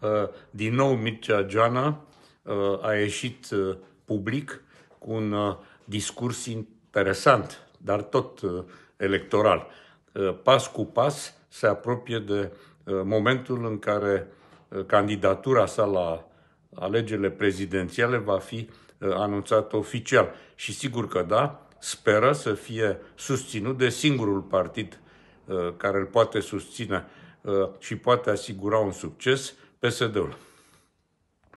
Uh, din nou Mircea Joana uh, a ieșit uh, public cu un discurs interesant, dar tot electoral. Pas cu pas se apropie de momentul în care candidatura sa la alegerile prezidențiale va fi anunțată oficial. Și sigur că da, speră să fie susținut de singurul partid care îl poate susține și poate asigura un succes, pensador.